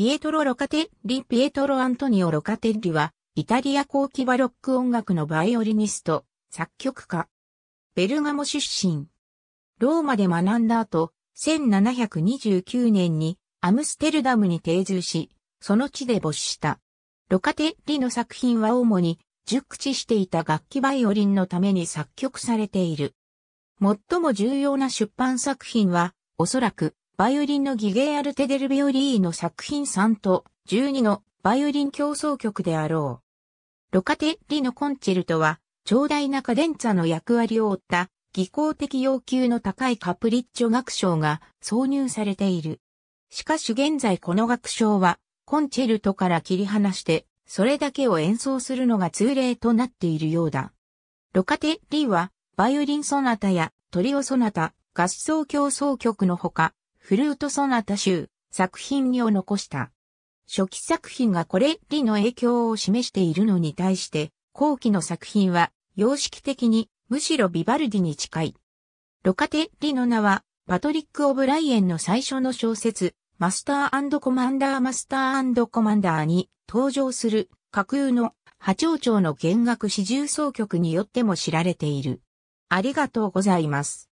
ピエトロ・ロカテッリ・ピエトロ・アントニオ・ロカテッリは、イタリア後期バロック音楽のバイオリニスト、作曲家。ベルガモ出身。ローマで学んだ後、1729年にアムステルダムに定住し、その地で没した。ロカテッリの作品は主に熟知していた楽器バイオリンのために作曲されている。最も重要な出版作品は、おそらく、バイオリンのギゲアルテデルビオリーの作品3と12のバイオリン競争曲であろう。ロカテリのコンチェルトは、長大なカデンツァの役割を負った技巧的要求の高いカプリッチョ楽章が挿入されている。しかし現在この楽章は、コンチェルトから切り離して、それだけを演奏するのが通例となっているようだ。ロカテリは、バイオリンソナタやトリオソナタ、合奏競争曲のほか、フルートソナタ集、作品にを残した。初期作品がこれりの影響を示しているのに対して、後期の作品は、様式的に、むしろビバルディに近い。ロカテリの名は、パトリック・オブライエンの最初の小説、マスターコマンダーマスターコマンダーに登場する架空の波長長の弦楽四重奏曲によっても知られている。ありがとうございます。